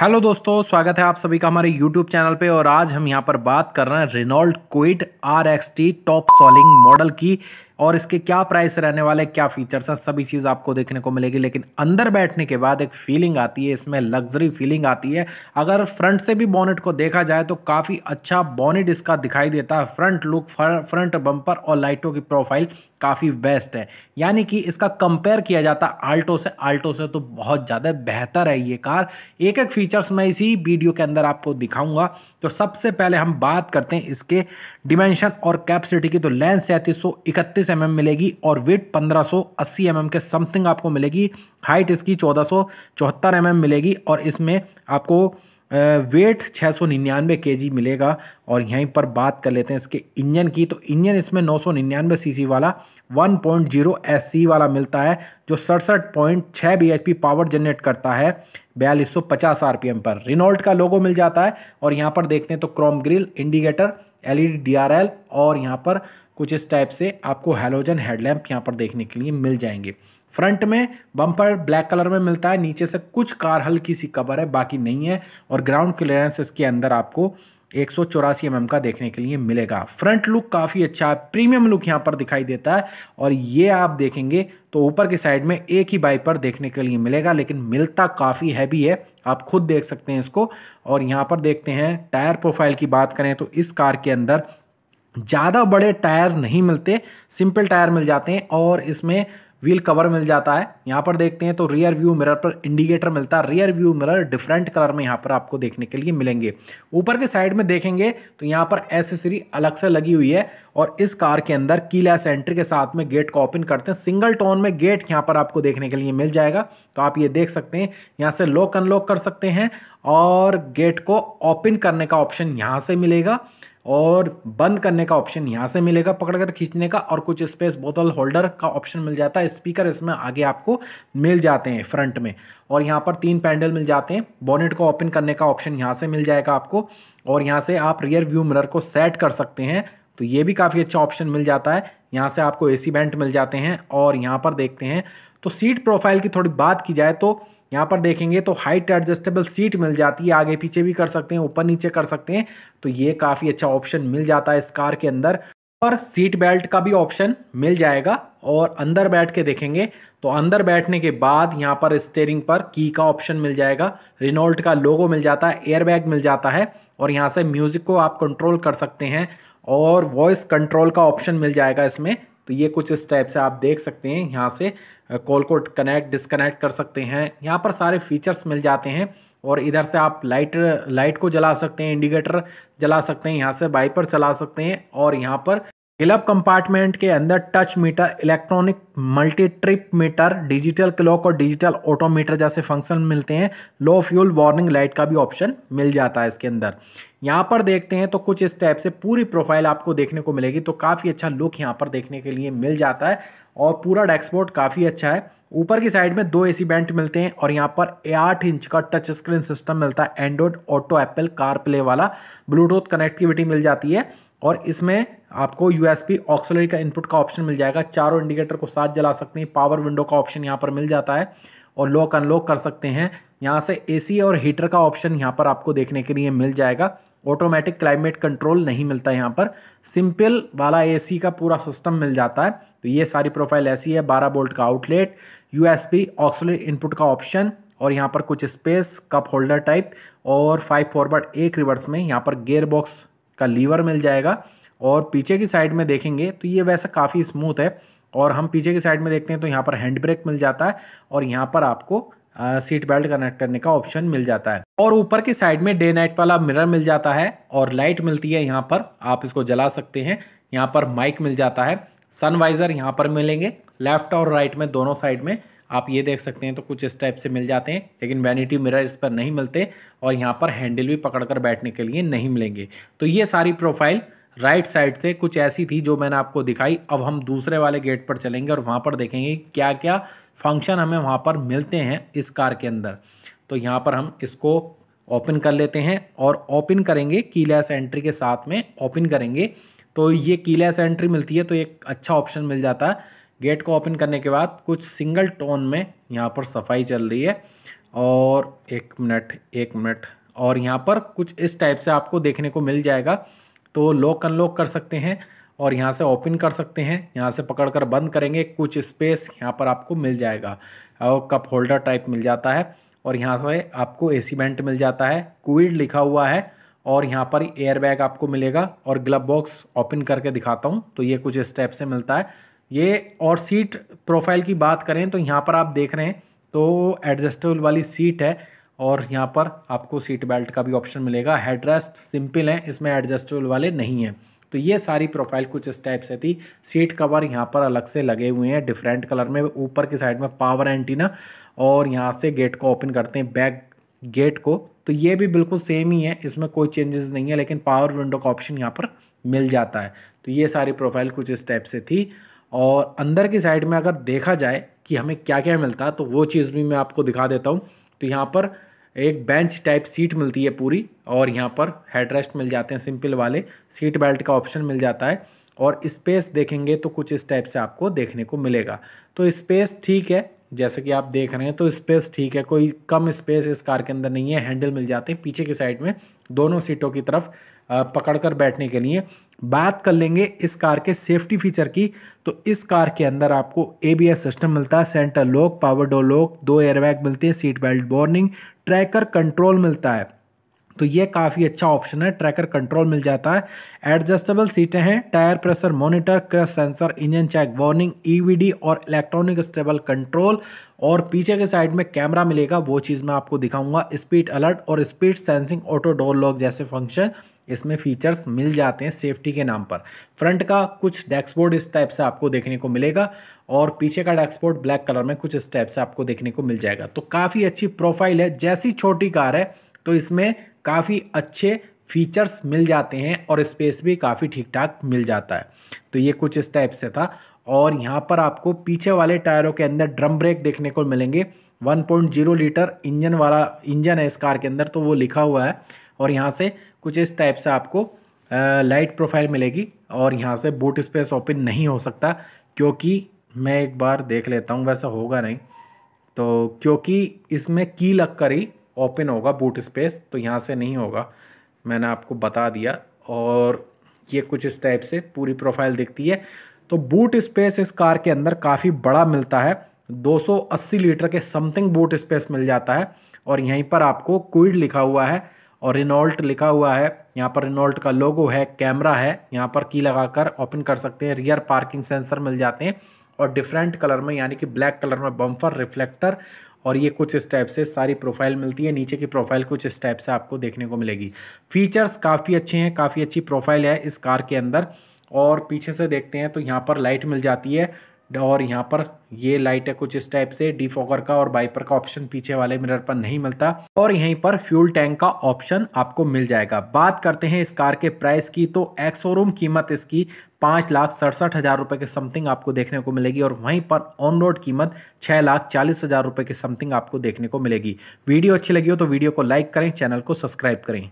hello दोस्तों स्वागत है आप सभी का हमारे यूट्यूब चैनल पे और आज हम यहाँ पर बात कर रहे हैं Renault Kwid R X T top selling model की और इसके क्या प्राइस रहने वाले क्या फीचर्स हैं सभी चीज़ आपको देखने को मिलेगी लेकिन अंदर बैठने के बाद एक फीलिंग आती है इसमें लग्जरी फीलिंग आती है अगर फ्रंट से भी बॉनेट को देखा जाए तो काफ़ी अच्छा बॉनेट इसका दिखाई देता है फ्रंट लुक फ्रंट बम्पर और लाइटों की प्रोफाइल काफ़ी बेस्ट है यानी कि इसका कंपेयर किया जाता आल्टो से आल्टो से तो बहुत ज़्यादा बेहतर है ये कार एक एक फीचर्स मैं इसी वीडियो के अंदर आपको दिखाऊंगा तो सबसे पहले हम बात करते हैं इसके डिमेंशन और कैपेसिटी की तो लेंस सैंतीस सौ इकतीस पच्चीस एम मिलेगी और वेट पंद्रह सौ अस्सी के समथिंग आपको मिलेगी हाइट इसकी चौदह सौ चौहत्तर मिलेगी और इसमें आपको वेट छः सौ निन्यानवे के जी मिलेगा और यहीं पर बात कर लेते हैं इसके इंजन की तो इंजन इसमें नौ सौ निन्यानवे सी वाला 1.0 पॉइंट वाला मिलता है जो सड़सठ पॉइंट पावर जनरेट करता है बयालीस सौ पचास आर पी एम पर रिनोल्ट का लोगो मिल जाता है और यहाँ पर देखते हैं तो chrome grille indicator LED DRL और यहाँ पर कुछ इस टाइप से आपको हेलोजन हेडलैम्प यहाँ पर देखने के लिए मिल जाएंगे फ्रंट में बम्पर ब्लैक कलर में मिलता है नीचे से कुछ कार हल्की सी कवर है बाकी नहीं है और ग्राउंड क्लियरेंस इसके अंदर आपको एक सौ चौरासी एम का देखने के लिए मिलेगा फ्रंट लुक काफ़ी अच्छा है प्रीमियम लुक यहाँ पर दिखाई देता है और ये आप देखेंगे तो ऊपर के साइड में एक ही बाइपर देखने के लिए मिलेगा लेकिन मिलता काफ़ी हैवी है आप खुद देख सकते हैं इसको और यहाँ पर देखते हैं टायर प्रोफाइल की बात करें तो इस कार के अंदर ज़्यादा बड़े टायर नहीं मिलते सिंपल टायर मिल जाते हैं और इसमें व्हील कवर मिल जाता है यहाँ पर देखते हैं तो रियर व्यू मिरर पर इंडिकेटर मिलता है rear view mirror different colour में यहाँ पर आपको देखने के लिए मिलेंगे ऊपर के साइड में देखेंगे तो यहाँ पर एसेसरी अलग से लगी हुई है और इस कार के अंदर कीला एंट्री के साथ में गेट को ओपन करते हैं सिंगल टोन में गेट यहाँ पर आपको देखने के लिए मिल जाएगा तो आप ये देख सकते हैं यहाँ से लॉक अनलॉक कर सकते हैं और गेट को ओपन करने का ऑप्शन यहाँ से मिलेगा और बंद करने का ऑप्शन यहाँ से मिलेगा पकड़ कर खींचने का और कुछ स्पेस बोतल होल्डर का ऑप्शन मिल जाता है स्पीकर इसमें आगे आपको मिल जाते हैं फ्रंट में और यहाँ पर तीन पैंडल मिल जाते हैं बॉनेट को ओपन करने का ऑप्शन यहाँ से मिल जाएगा आपको और यहाँ से आप रियर व्यू मिरर को सेट कर सकते हैं तो ये भी काफ़ी अच्छा ऑप्शन मिल जाता है यहाँ से आपको सी बेंट मिल जाते हैं और यहाँ पर देखते हैं तो सीट प्रोफाइल की थोड़ी बात की जाए तो यहाँ पर देखेंगे तो हाइट एडजस्टेबल सीट मिल जाती है आगे पीछे भी कर सकते हैं ऊपर नीचे कर सकते हैं तो ये काफ़ी अच्छा ऑप्शन मिल जाता है इस कार के अंदर और सीट बेल्ट का भी ऑप्शन मिल जाएगा और अंदर बैठ के देखेंगे तो अंदर बैठने के बाद यहाँ पर स्टेयरिंग पर की का ऑप्शन मिल जाएगा रिनोल्ट का लोगो मिल जाता है एयरबैग मिल जाता है और यहाँ से म्यूज़िक को आप कंट्रोल कर सकते हैं और वॉइस कंट्रोल का ऑप्शन मिल जाएगा इसमें तो ये कुछ इस टाइप से आप देख सकते हैं यहाँ से कॉल को कनेक्ट डिसकनेक्ट कर सकते हैं यहाँ पर सारे फीचर्स मिल जाते हैं और इधर से आप लाइट लाइट को जला सकते हैं इंडिकेटर जला सकते हैं यहाँ से वाइपर चला सकते हैं और यहाँ पर क्लब कंपार्टमेंट के अंदर touch meter electronic multi trip meter digital clock और डिजिटल ऑटोमीटर जैसे फंक्शन मिलते हैं लो फ्यूल वार्निंग लाइट का भी ऑप्शन मिल जाता है इसके अंदर यहाँ पर देखते हैं तो कुछ इस टाइप से पूरी प्रोफाइल आपको देखने को मिलेगी तो काफ़ी अच्छा लुक यहाँ पर देखने के लिए मिल जाता है और पूरा डैक्सबोर्ड काफ़ी अच्छा है ऊपर की साइड में दो ए सी बैंड मिलते हैं और यहाँ पर आठ इंच का टच स्क्रीन सिस्टम मिलता है Android Auto Apple CarPlay वाला ब्लूटूथ कनेक्टिविटी मिल जाती है और इसमें आपको यू एस पी ऑक्सलरी का इनपुट का ऑप्शन मिल जाएगा चारों इंडिकेटर को साथ जला सकते हैं पावर विंडो का ऑप्शन यहाँ पर मिल जाता है और लॉक अनलॉक कर सकते हैं यहाँ से एसी और हीटर का ऑप्शन यहाँ पर आपको देखने के लिए मिल जाएगा ऑटोमेटिक क्लाइमेट कंट्रोल नहीं मिलता है यहाँ पर सिंपल वाला एसी का पूरा सिस्टम मिल जाता है तो ये सारी प्रोफाइल ऐसी है बारह बोल्ट का outlet U S B input का ऑप्शन और यहाँ पर कुछ स्पेस कप होल्डर टाइप और फाइव फॉरवर्ड एक रिवर्स में यहाँ पर गेयर बॉक्स का लीवर मिल जाएगा और पीछे की साइड में देखेंगे तो ये वैसे काफ़ी स्मूथ है और हम पीछे की साइड में देखते हैं तो यहाँ पर हैंड ब्रेक मिल जाता है और यहाँ पर आपको सीट बेल्ट कनेक्ट करने का ऑप्शन मिल जाता है और ऊपर की साइड में डे नाइट वाला मिरर मिल जाता है और लाइट मिलती है यहाँ पर आप इसको जला सकते हैं यहाँ पर माइक मिल जाता है सनवाइज़र यहाँ पर मिलेंगे लेफ्ट और राइट में दोनों साइड में आप ये देख सकते हैं तो कुछ इस टाइप से मिल जाते हैं लेकिन वैनिटी मिरर इस पर नहीं मिलते और यहाँ पर हैंडल भी पकड़ कर बैठने के लिए नहीं मिलेंगे तो ये सारी प्रोफाइल राइट साइड से कुछ ऐसी थी जो मैंने आपको दिखाई अब हम दूसरे वाले गेट पर चलेंगे और वहाँ पर देखेंगे क्या क्या फंक्शन हमें वहाँ पर मिलते हैं इस कार के अंदर तो यहाँ पर हम इसको ओपन कर लेते हैं और ओपन करेंगे कीलेस एंट्री के साथ में ओपन करेंगे तो ये कीलेस एंट्री मिलती है तो एक अच्छा ऑप्शन मिल जाता है गेट को ओपन करने के बाद कुछ सिंगल टोन में यहाँ पर सफाई चल रही है और एक मिनट एक मिनट और यहाँ पर कुछ इस टाइप से आपको देखने को मिल जाएगा तो लॉक अनलॉक कर सकते हैं और यहाँ से ओपन कर सकते हैं यहाँ से पकड़ कर बंद करेंगे कुछ स्पेस यहाँ पर आपको मिल जाएगा और कप होल्डर टाइप मिल जाता है और यहाँ से आपको ए बेंट मिल जाता है क्विड लिखा हुआ है और यहाँ पर एयरबैग आपको मिलेगा और ग्लब बॉक्स ओपन करके दिखाता हूँ तो ये कुछ स्टेप से मिलता है ये और सीट प्रोफाइल की बात करें तो यहाँ पर आप देख रहे हैं तो एडजस्टेबल वाली सीट है और यहाँ पर आपको सीट बेल्ट का भी ऑप्शन मिलेगा हेडरेस्ट सिंपल है इसमें एडजस्टेबल वाले नहीं हैं तो ये सारी प्रोफाइल कुछ इस टाइप से थी सीट कवर यहाँ पर अलग से लगे हुए हैं डिफरेंट कलर में ऊपर की साइड में पावर एंटीना और यहाँ से गेट को ओपन करते हैं बैक गेट को तो ये भी बिल्कुल सेम ही है इसमें कोई चेंजेस नहीं है लेकिन पावर विंडो का ऑप्शन यहाँ पर मिल जाता है तो ये सारी प्रोफाइल कुछ इस टाइप से थी और अंदर की साइड में अगर देखा जाए कि हमें क्या क्या मिलता है तो वो चीज़ भी मैं आपको दिखा देता हूँ तो यहाँ पर एक बेंच टाइप सीट मिलती है पूरी और यहाँ पर हेडरेस्ट मिल जाते हैं सिंपल वाले सीट बेल्ट का ऑप्शन मिल जाता है और स्पेस देखेंगे तो कुछ इस टाइप से आपको देखने को मिलेगा तो स्पेस ठीक है जैसे कि आप देख रहे हैं तो स्पेस ठीक है कोई कम स्पेस इस कार के अंदर नहीं है हैंडल मिल जाते हैं पीछे की साइड में दोनों सीटों की तरफ पकड़कर बैठने के लिए बात कर लेंगे इस कार के सेफ्टी फीचर की तो इस कार के अंदर आपको एबीएस सिस्टम मिलता है centre lock power door lock दो एयरबैग मिलते हैं seat belt warning tracker control मिलता है तो ये काफ़ी अच्छा ऑप्शन है ट्रैकर कंट्रोल मिल जाता है एडजस्टेबल सीटें हैं tyre pressure monitor crash sensor engine check warning EBD और इलेक्ट्रॉनिक स्टेबल कंट्रोल और पीछे के साइड में कैमरा मिलेगा वो चीज़ मैं आपको दिखाऊंगा स्पीड अलर्ट और speed sensing auto door lock जैसे फंक्शन इसमें फीचर्स मिल जाते हैं सेफ्टी के नाम पर फ्रंट का कुछ डैक्सबोर्ड इस टाइप से आपको देखने को मिलेगा और पीछे का डैक्सबोर्ड ब्लैक कलर में कुछ इस टाइप से आपको देखने को मिल जाएगा तो काफ़ी अच्छी प्रोफाइल है जैसी छोटी कार है तो इसमें काफ़ी अच्छे फीचर्स मिल जाते हैं और स्पेस भी काफ़ी ठीक ठाक मिल जाता है तो ये कुछ इस टाइप से था और यहाँ पर आपको पीछे वाले टायरों के अंदर ड्रम ब्रेक देखने को मिलेंगे 1.0 लीटर इंजन वाला इंजन है इस कार के अंदर तो वो लिखा हुआ है और यहाँ से कुछ इस टाइप से आपको लाइट प्रोफाइल मिलेगी और यहाँ से बूट स्पेस ओपन नहीं हो सकता क्योंकि मैं एक बार देख लेता हूँ वैसा होगा नहीं तो क्योंकि इसमें की लग कर ही ओपन होगा बूट स्पेस तो यहाँ से नहीं होगा मैंने आपको बता दिया और ये कुछ इस टाइप से पूरी प्रोफाइल दिखती है तो बूट स्पेस इस कार के अंदर काफ़ी बड़ा मिलता है 280 लीटर के समथिंग बूट स्पेस मिल जाता है और यहीं पर आपको क्विड लिखा हुआ है और रिनॉल्ट लिखा हुआ है यहाँ पर रिनॉल्ट का लोगो है कैमरा है यहाँ पर की लगाकर ओपन कर सकते हैं रियर पार्किंग सेंसर मिल जाते हैं और डिफरेंट कलर में यानी कि ब्लैक कलर में बम्फर रिफ्लेक्टर और ये कुछ इस टाइप से सारी प्रोफाइल मिलती है नीचे की प्रोफाइल कुछ इस टाइप से आपको देखने को मिलेगी फीचर्स काफ़ी अच्छे हैं काफ़ी अच्छी प्रोफाइल है इस कार के अंदर और पीछे से देखते हैं तो यहाँ पर लाइट मिल जाती है और यहाँ पर ये लाइट है कुछ इस टाइप से डिफॉगर का और बाइपर का ऑप्शन पीछे वाले मिरर पर नहीं मिलता और यहीं पर फ्यूल टैंक का ऑप्शन आपको मिल जाएगा बात करते हैं इस कार के प्राइस की तो एक्सोरूम कीमत इसकी पाँच लाख सड़सठ हज़ार रुपये के समथिंग आपको देखने को मिलेगी और वहीं पर ऑन रोड कीमत छः लाख चालीस हज़ार रुपये के समथिंग आपको देखने को मिलेगी वीडियो अच्छी लगी हो तो वीडियो को लाइक करें चैनल को सब्सक्राइब करें